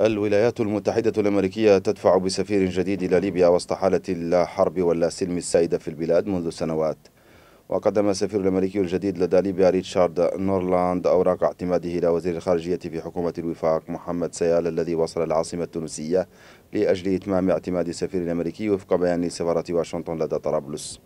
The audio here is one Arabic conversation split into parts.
الولايات المتحدة الأمريكية تدفع بسفير جديد إلى ليبيا وسط حالة اللا حرب ولا سلم السائدة في البلاد منذ سنوات وقدم السفير الأمريكي الجديد لدى ليبيا ريتشارد نورلاند أوراق اعتماده إلى وزير الخارجية في حكومة الوفاق محمد سيال الذي وصل العاصمة التونسية لأجل إتمام اعتماد السفير الأمريكي وفق بيان سفارة واشنطن لدى طرابلس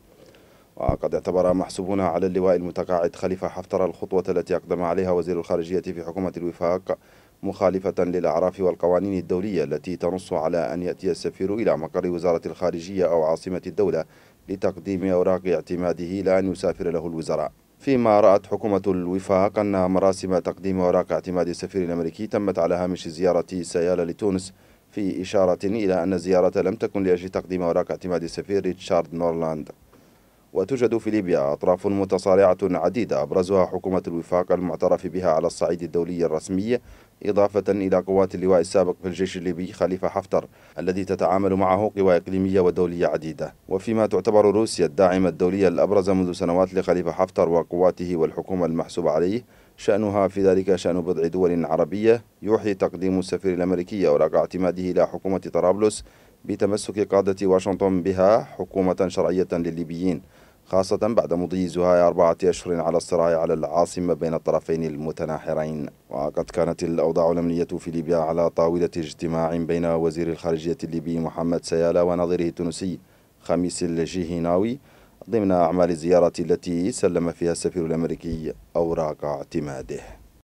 وقد اعتبر محسوبون على اللواء المتقاعد خليفة حفتر الخطوة التي أقدم عليها وزير الخارجية في حكومة الوفاق مخالفة للأعراف والقوانين الدولية التي تنص على أن يأتي السفير إلى مقر وزارة الخارجية أو عاصمة الدولة لتقديم أوراق اعتماده إلى أن يسافر له الوزراء فيما رأت حكومة الوفاق أن مراسم تقديم أوراق اعتماد السفير الأمريكي تمت على هامش زيارة سيالة لتونس في إشارة إلى أن الزيارة لم تكن لأجل تقديم أوراق اعتماد السفير ريتشارد نورلاند وتوجد في ليبيا أطراف متصارعة عديدة أبرزها حكومة الوفاق المعترف بها على الصعيد الدولي الرسمي إضافة إلى قوات اللواء السابق في الجيش الليبي خليفة حفتر الذي تتعامل معه قوى إقليمية ودولية عديدة وفيما تعتبر روسيا الداعمة الدولية الأبرز منذ سنوات لخليفة حفتر وقواته والحكومة المحسوبة عليه شأنها في ذلك شأن بضع دول عربية يوحي تقديم السفير الأمريكي أوراق اعتماده إلى حكومة طرابلس بتمسك قادة واشنطن بها حكومة شرعية للليبيين خاصة بعد مضي زهاي أربعة أشهر على الصراع على العاصمة بين الطرفين المتناحرين وقد كانت الأوضاع الأمنية في ليبيا على طاولة اجتماع بين وزير الخارجية الليبي محمد سيالة ونظيره التونسي خميس الجيهناوي ضمن أعمال الزيارة التي سلم فيها السفير الأمريكي أوراق اعتماده